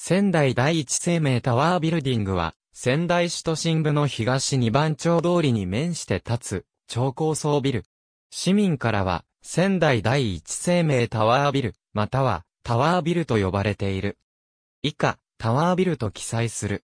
仙台第一生命タワービルディングは、仙台市都心部の東二番町通りに面して立つ、超高層ビル。市民からは、仙台第一生命タワービル、または、タワービルと呼ばれている。以下、タワービルと記載する。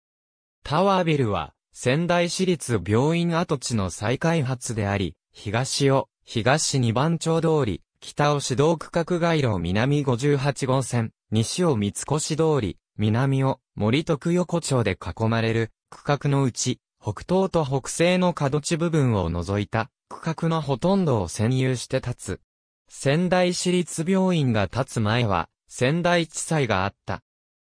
タワービルは、仙台市立病院跡地の再開発であり、東を、東二番町通り、北を指導区画街路南58号線、西を三越通り、南を森徳横丁で囲まれる区画のうち、北東と北西の角地部分を除いた区画のほとんどを占有して立つ。仙台市立病院が立つ前は仙台地裁があった。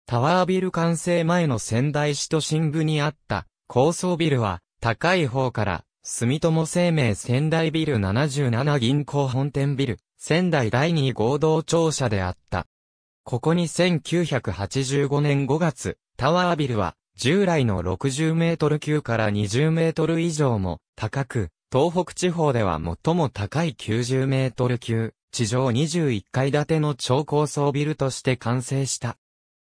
タワービル完成前の仙台市都心部にあった高層ビルは高い方から住友生命仙台ビル77銀行本店ビル仙台第二合同庁舎であった。ここに1985年5月、タワービルは、従来の60メートル級から20メートル以上も高く、東北地方では最も高い90メートル級、地上21階建ての超高層ビルとして完成した。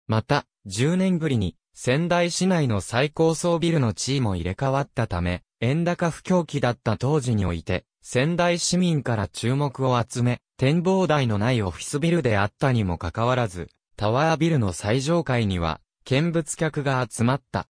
また、10年ぶりに仙台市内の最高層ビルの地位も入れ替わったため、円高不況期だった当時において、仙台市民から注目を集め、展望台のないオフィスビルであったにもかかわらず、タワービルの最上階には、見物客が集まった。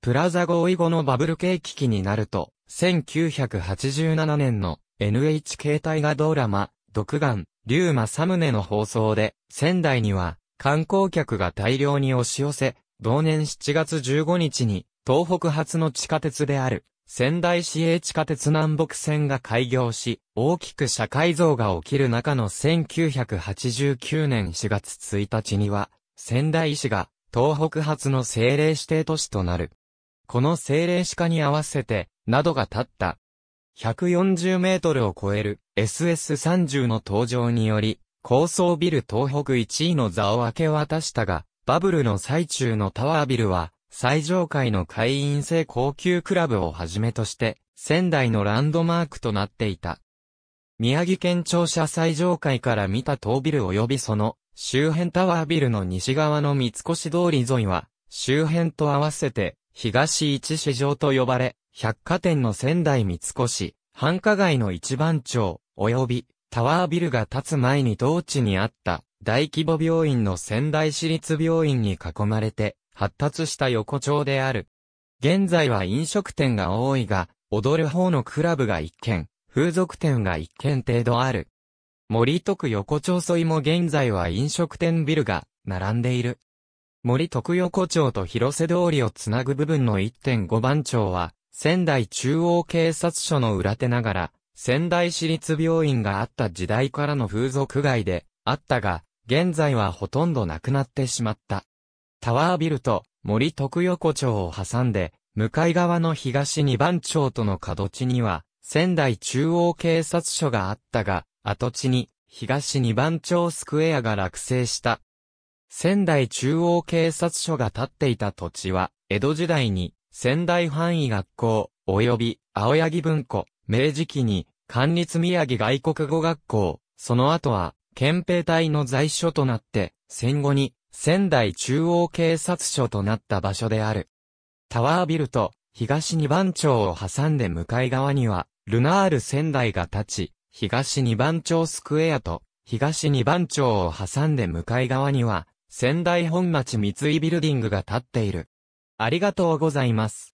プラザ合意後のバブル景気期になると、1987年の NHK 大河ドラマ、独眼、竜馬サムネの放送で、仙台には観光客が大量に押し寄せ、同年7月15日に東北発の地下鉄である仙台市営地下鉄南北線が開業し、大きく社会像が起きる中の1989年4月1日には、仙台市が東北初の政令指定都市となる。この政令市化に合わせて、などが立った。140メートルを超える SS30 の登場により、高層ビル東北1位の座を明け渡したが、バブルの最中のタワービルは、最上階の会員制高級クラブをはじめとして、仙台のランドマークとなっていた。宮城県庁舎最上階から見た東ビル及びその周辺タワービルの西側の三越通り沿いは、周辺と合わせて、東一市場と呼ばれ、百貨店の仙台三越、繁華街の一番町、及び、タワービルが建つ前に同地にあった、大規模病院の仙台市立病院に囲まれて、発達した横丁である。現在は飲食店が多いが、踊る方のクラブが1軒、風俗店が1軒程度ある。森徳横丁沿いも現在は飲食店ビルが並んでいる。森徳横丁と広瀬通りをつなぐ部分の1.5番町は、仙台中央警察署の裏手ながら、仙台市立病院があった時代からの風俗街であったが、現在はほとんどなくなってしまった。タワービルと森徳横丁を挟んで、向かい側の東二番町との角地には、仙台中央警察署があったが、跡地に東二番町スクエアが落成した。仙台中央警察署が建っていた土地は、江戸時代に仙台範囲学校、及び青柳文庫、明治期に管立宮城外国語学校、その後は憲兵隊の在所となって、戦後に仙台中央警察署となった場所である。タワービルと東二番町を挟んで向かい側には、ルナール仙台が立ち、東二番町スクエアと東二番町を挟んで向かい側には、仙台本町三井ビルディングが立っている。ありがとうございます。